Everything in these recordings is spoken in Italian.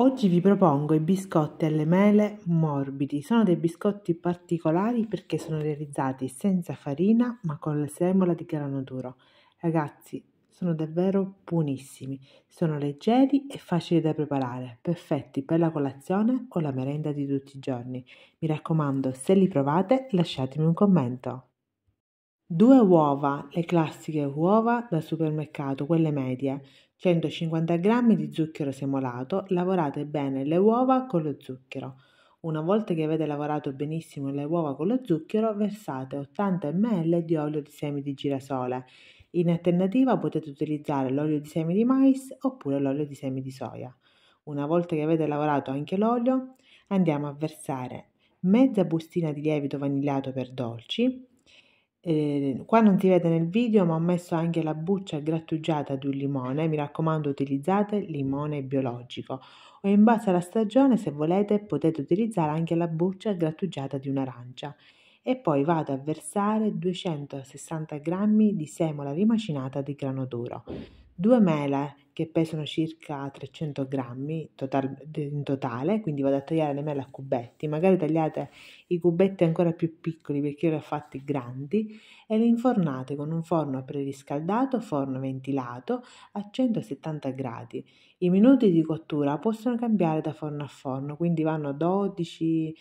Oggi vi propongo i biscotti alle mele morbidi. Sono dei biscotti particolari perché sono realizzati senza farina ma con la semola di grano duro. Ragazzi, sono davvero buonissimi. Sono leggeri e facili da preparare, perfetti per la colazione o la merenda di tutti i giorni. Mi raccomando, se li provate lasciatemi un commento. Due uova, le classiche uova da supermercato, quelle medie, 150 g di zucchero semolato, lavorate bene le uova con lo zucchero. Una volta che avete lavorato benissimo le uova con lo zucchero, versate 80 ml di olio di semi di girasole. In alternativa potete utilizzare l'olio di semi di mais oppure l'olio di semi di soia. Una volta che avete lavorato anche l'olio, andiamo a versare mezza bustina di lievito vanigliato per dolci, eh, qua non si vede nel video ma ho messo anche la buccia grattugiata di un limone, mi raccomando utilizzate limone biologico o in base alla stagione se volete potete utilizzare anche la buccia grattugiata di un'arancia e poi vado a versare 260 g di semola rimacinata di grano duro, 2 mele che pesano circa 300 grammi total, in totale, quindi vado a tagliare le mele a cubetti, magari tagliate i cubetti ancora più piccoli perché io li ho fatti grandi e le infornate con un forno preriscaldato, forno ventilato a 170 gradi. I minuti di cottura possono cambiare da forno a forno, quindi vanno 12,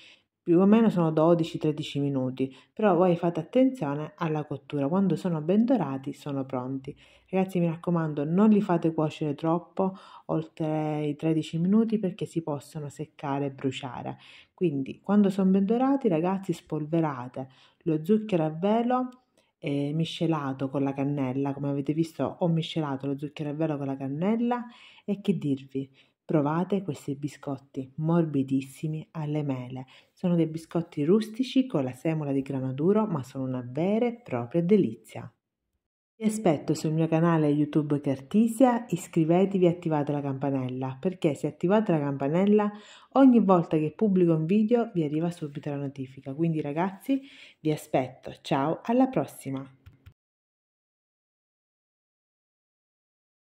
più o meno sono 12-13 minuti, però voi fate attenzione alla cottura, quando sono ben dorati sono pronti. Ragazzi mi raccomando non li fate cuocere troppo oltre i 13 minuti perché si possono seccare e bruciare, quindi quando sono ben dorati ragazzi spolverate lo zucchero a velo eh, miscelato con la cannella, come avete visto ho miscelato lo zucchero a velo con la cannella e che dirvi, Provate questi biscotti morbidissimi alle mele. Sono dei biscotti rustici con la semola di grano duro, ma sono una vera e propria delizia. Vi aspetto sul mio canale YouTube Cartisia, iscrivetevi e attivate la campanella, perché se attivate la campanella ogni volta che pubblico un video vi arriva subito la notifica. Quindi ragazzi, vi aspetto, ciao, alla prossima!